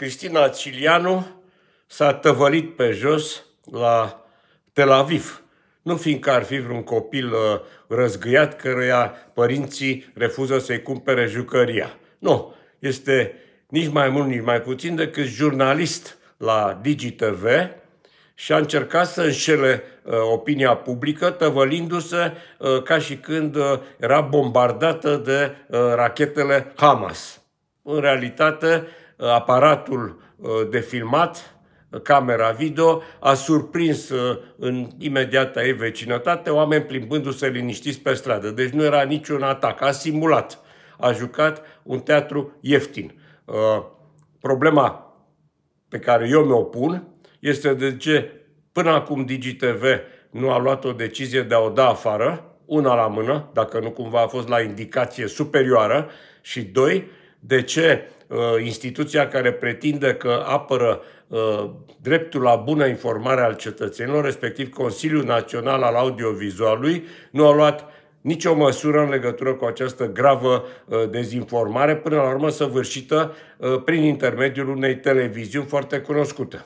Cristina Cilianu s-a tăvălit pe jos la Tel Aviv, nu fiindcă ar fi vreun copil uh, răzgâiat căruia părinții refuză să-i cumpere jucăria. Nu, este nici mai mult, nici mai puțin decât jurnalist la DigiTV și a încercat să înșele uh, opinia publică, tăvălindu-se uh, ca și când era bombardată de rachetele Hamas. În realitate, Uh, aparatul uh, de filmat, uh, camera video, a surprins în imediata ei vecinătate oameni plimbându-se liniștiți pe stradă. Deci nu era niciun atac, a simulat, a jucat un teatru ieftin. Problema pe care eu mi-o pun este de ce până acum DigiTV nu a luat o decizie de a o da afară, una la mână, dacă nu cumva a fost la indicație superioară, și doi, de ce Uh, instituția care pretinde că apără uh, dreptul la bună informare al cetățenilor, respectiv Consiliul Național al Audiovizualului, nu a luat nicio măsură în legătură cu această gravă uh, dezinformare, până la urmă săvârșită prin intermediul unei televiziuni foarte cunoscute.